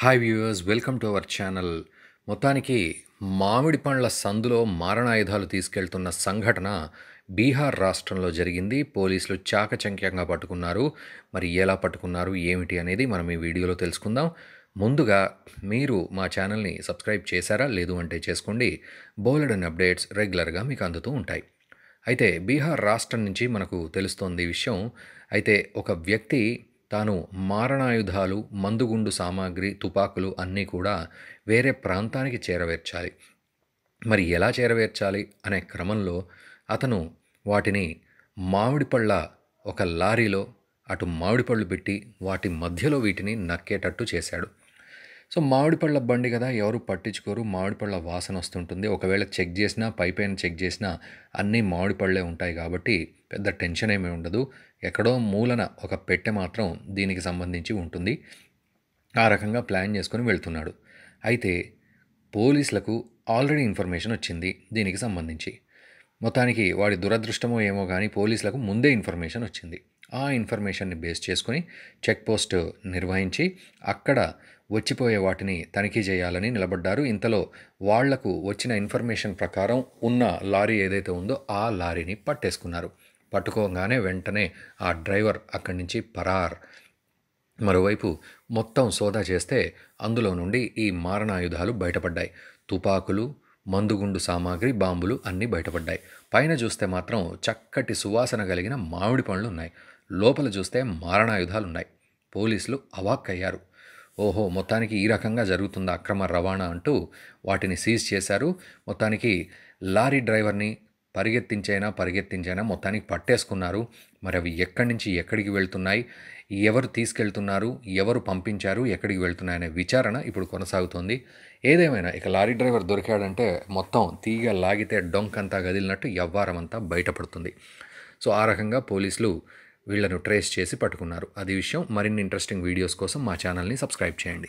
hi viewers welcome to our channel మొత్తానికి మామిడి పండ్ల సందులో మారణాయుధాలు తీసుకెళ్తున్న సంఘటన బీహార్ రాష్ట్రంలో జరిగింది పోలీసులు చాకచక్యంగా పట్టుకున్నారు మరి ఎలా పట్టుకున్నారు ఏమిటి అనేది మనం ఈ వీడియోలో తెలుసుకుందాం ముందుగా మీరు మా ఛానల్ని సబ్స్క్రైబ్ చేశారా లేదు అంటే చేసుకోండి బోలెడ్ అండ్ అప్డేట్స్ రెగ్యులర్గా మీకు అందుతూ ఉంటాయి అయితే బీహార్ రాష్ట్రం నుంచి మనకు తెలుస్తోంది విషయం అయితే ఒక వ్యక్తి తాను మారణాయుధాలు మందుగుండు సామాగ్రి తుపాకులు అన్నీ కూడా వేరే ప్రాంతానికి చేరవేర్చాలి మరి ఎలా చేరవేర్చాలి అనే క్రమంలో అతను వాటిని మామిడిపళ్ళ ఒక లారీలో అటు మామిడిపళ్ళు పెట్టి వాటి మధ్యలో వీటిని నక్కేటట్టు చేశాడు సో మామిడిపళ్ళ బండి కదా ఎవరు పట్టించుకోరు మామిడిపళ్ళ వాసన వస్తుంటుంది ఒకవేళ చెక్ చేసినా పైపైన చెక్ చేసినా అన్నీ మామిడిపళ్ళే ఉంటాయి కాబట్టి పెద్ద టెన్షన్ ఏమీ ఉండదు ఎక్కడో మూలన ఒక పెట్టె మాత్రం దీనికి సంబంధించి ఉంటుంది ఆ రకంగా ప్లాన్ చేసుకుని వెళ్తున్నాడు అయితే పోలీసులకు ఆల్రెడీ ఇన్ఫర్మేషన్ వచ్చింది దీనికి సంబంధించి మొత్తానికి వాడి దురదృష్టమో ఏమో కానీ పోలీసులకు ముందే ఇన్ఫర్మేషన్ వచ్చింది ఆ ఇన్ఫర్మేషన్ని బేస్ చేసుకుని చెక్ పోస్ట్ నిర్వహించి అక్కడ వచ్చిపోయే వాటిని తనిఖీ చేయాలని నిలబడ్డారు ఇంతలో వాళ్లకు వచ్చిన ఇన్ఫర్మేషన్ ప్రకారం ఉన్న లారీ ఏదైతే ఉందో ఆ లారీని పట్టేసుకున్నారు పట్టుకోగానే వెంటనే ఆ డ్రైవర్ అక్కడి నుంచి పరార్ మరోవైపు మొత్తం సోదా చేస్తే అందులో నుండి ఈ మారణాయుధాలు బయటపడ్డాయి తుపాకులు మందుగుండు సామాగ్రి బాంబులు అన్నీ బయటపడ్డాయి పైన చూస్తే మాత్రం చక్కటి సువాసన కలిగిన మామిడి పండ్లు ఉన్నాయి లోపల చూస్తే మారణాయుధాలున్నాయి పోలీసులు అవాక్కయ్యారు ఓహో మొత్తానికి ఈ రకంగా జరుగుతుంది అక్రమ రవాణా అంటూ వాటిని సీజ్ చేశారు మొత్తానికి లారీ డ్రైవర్ని పరిగెత్తించైనా పరిగెత్తించైనా మొత్తానికి పట్టేసుకున్నారు మరి అవి ఎక్కడి నుంచి ఎక్కడికి వెళ్తున్నాయి ఎవరు తీసుకెళ్తున్నారు ఎవరు పంపించారు ఎక్కడికి వెళ్తున్నాయనే విచారణ ఇప్పుడు కొనసాగుతుంది ఏదేమైనా ఇక లారీ డ్రైవర్ దొరికాడంటే మొత్తం తీగ లాగితే డొంక్ అంతా ఎవ్వారం అంతా బయటపడుతుంది సో ఆ రకంగా పోలీసులు వీళ్లను ట్రేస్ చేసి పట్టుకున్నారు అది విషయం మరిన్ని ఇంట్రెస్టింగ్ వీడియోస్ కోసం మా ఛానల్ని సబ్స్క్రైబ్ చేయండి